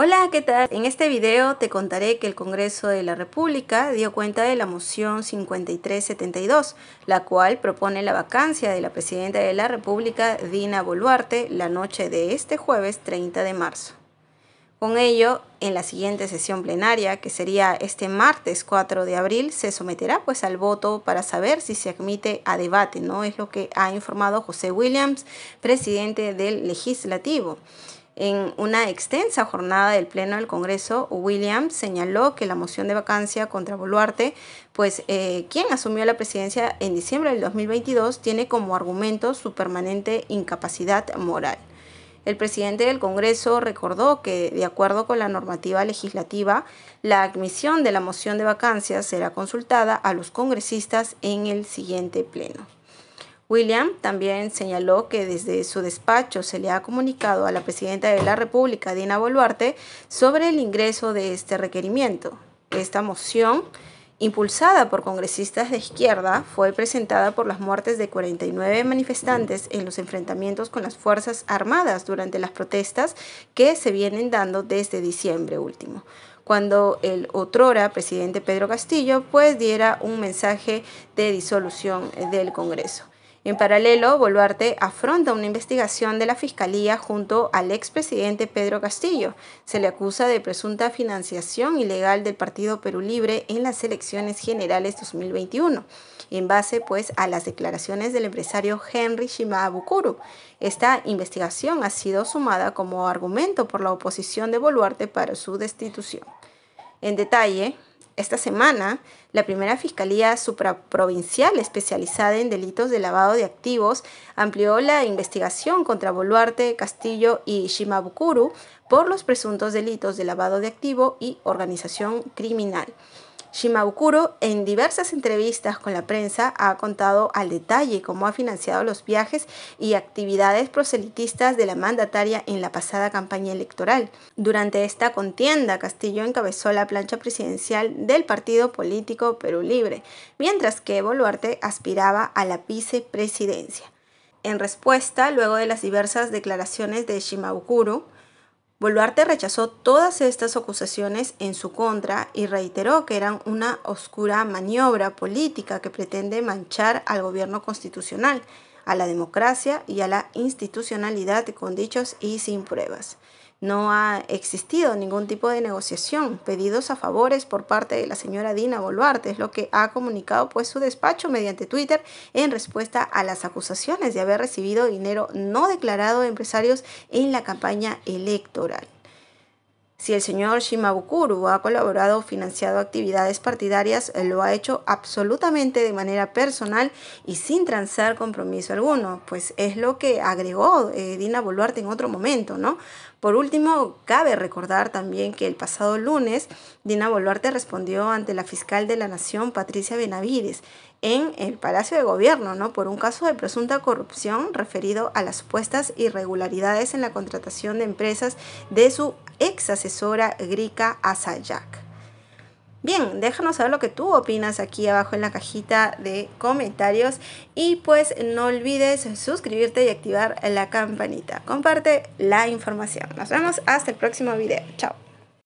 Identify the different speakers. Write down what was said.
Speaker 1: Hola, ¿qué tal? En este video te contaré que el Congreso de la República dio cuenta de la moción 5372, la cual propone la vacancia de la Presidenta de la República, Dina Boluarte, la noche de este jueves 30 de marzo. Con ello, en la siguiente sesión plenaria, que sería este martes 4 de abril, se someterá pues al voto para saber si se admite a debate, ¿no? Es lo que ha informado José Williams, presidente del Legislativo. En una extensa jornada del Pleno del Congreso, Williams señaló que la moción de vacancia contra Boluarte, pues eh, quien asumió la presidencia en diciembre del 2022, tiene como argumento su permanente incapacidad moral. El presidente del Congreso recordó que, de acuerdo con la normativa legislativa, la admisión de la moción de vacancia será consultada a los congresistas en el siguiente Pleno. William también señaló que desde su despacho se le ha comunicado a la presidenta de la República, Dina Boluarte, sobre el ingreso de este requerimiento. Esta moción, impulsada por congresistas de izquierda, fue presentada por las muertes de 49 manifestantes en los enfrentamientos con las Fuerzas Armadas durante las protestas que se vienen dando desde diciembre último cuando el otrora presidente Pedro Castillo pues diera un mensaje de disolución del Congreso. En paralelo, Boluarte afronta una investigación de la Fiscalía junto al expresidente Pedro Castillo. Se le acusa de presunta financiación ilegal del Partido Perú Libre en las elecciones generales 2021, en base pues a las declaraciones del empresario Henry Shimabukuru. Esta investigación ha sido sumada como argumento por la oposición de Boluarte para su destitución. En detalle, esta semana, la primera Fiscalía Supraprovincial especializada en delitos de lavado de activos amplió la investigación contra Boluarte, Castillo y Shimabukuru por los presuntos delitos de lavado de activo y organización criminal. Shimaukuro en diversas entrevistas con la prensa ha contado al detalle cómo ha financiado los viajes y actividades proselitistas de la mandataria en la pasada campaña electoral. Durante esta contienda, Castillo encabezó la plancha presidencial del partido político Perú Libre, mientras que Boluarte aspiraba a la vicepresidencia. En respuesta, luego de las diversas declaraciones de Shimaukuro, Boluarte rechazó todas estas acusaciones en su contra y reiteró que eran una oscura maniobra política que pretende manchar al gobierno constitucional a la democracia y a la institucionalidad con dichos y sin pruebas. No ha existido ningún tipo de negociación, pedidos a favores por parte de la señora Dina Boluarte, es lo que ha comunicado pues su despacho mediante Twitter en respuesta a las acusaciones de haber recibido dinero no declarado de empresarios en la campaña electoral. Si el señor Shimabukuro ha colaborado o financiado actividades partidarias, lo ha hecho absolutamente de manera personal y sin transar compromiso alguno, pues es lo que agregó eh, Dina Boluarte en otro momento, ¿no? Por último, cabe recordar también que el pasado lunes Dina Boluarte respondió ante la fiscal de la Nación, Patricia Benavides, en el Palacio de Gobierno, ¿no? Por un caso de presunta corrupción referido a las supuestas irregularidades en la contratación de empresas de su ex asesora Grika Asayak. Bien, déjanos saber lo que tú opinas aquí abajo en la cajita de comentarios y pues no olvides suscribirte y activar la campanita. Comparte la información. Nos vemos hasta el próximo video. Chao.